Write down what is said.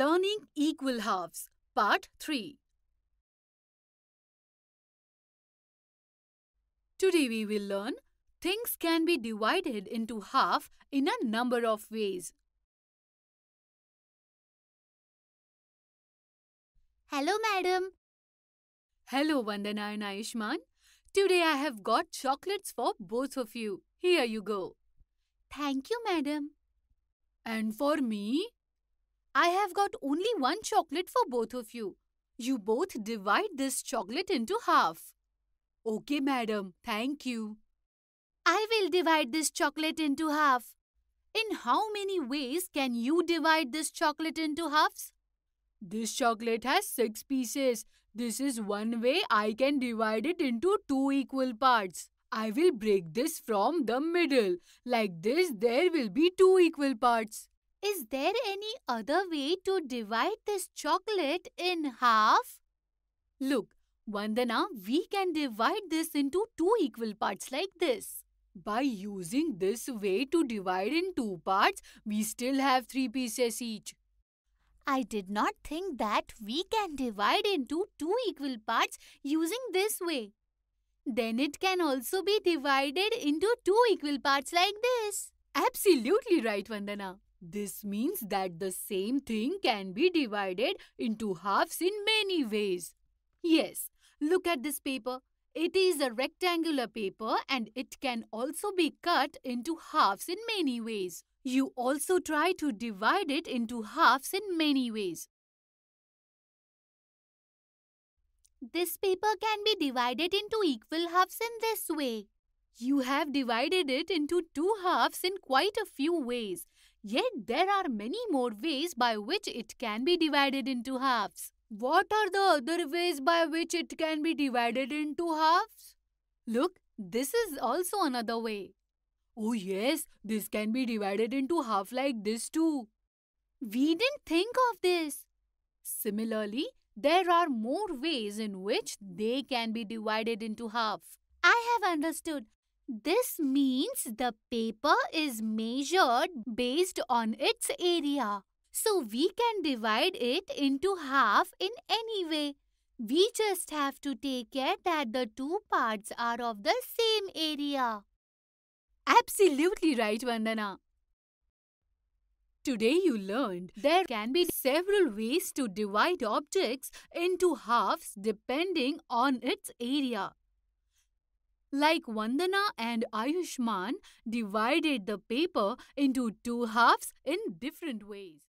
Learning Equal Halves Part 3 Today we will learn things can be divided into half in a number of ways. Hello madam. Hello Vandana and Ayushman. Today I have got chocolates for both of you. Here you go. Thank you madam. And for me, I have got only one chocolate for both of you. You both divide this chocolate into half. Okay, madam. Thank you. I will divide this chocolate into half. In how many ways can you divide this chocolate into halves? This chocolate has six pieces. This is one way I can divide it into two equal parts. I will break this from the middle. Like this, there will be two equal parts. Is there any other way to divide this chocolate in half? Look, Vandana, we can divide this into two equal parts like this. By using this way to divide in two parts, we still have three pieces each. I did not think that we can divide into two equal parts using this way. Then it can also be divided into two equal parts like this. Absolutely right, Vandana. This means that the same thing can be divided into halves in many ways. Yes, look at this paper. It is a rectangular paper and it can also be cut into halves in many ways. You also try to divide it into halves in many ways. This paper can be divided into equal halves in this way. You have divided it into two halves in quite a few ways Yet there are many more ways by which it can be divided into halves. What are the other ways by which it can be divided into halves? Look, this is also another way. Oh yes, this can be divided into half like this too. We didn't think of this. Similarly, there are more ways in which they can be divided into half. I have understood. This means the paper is measured based on its area. So we can divide it into half in any way. We just have to take care that the two parts are of the same area. Absolutely right, Vandana. Today you learned there can be several ways to divide objects into halves depending on its area. Like Vandana and Ayushman divided the paper into two halves in different ways.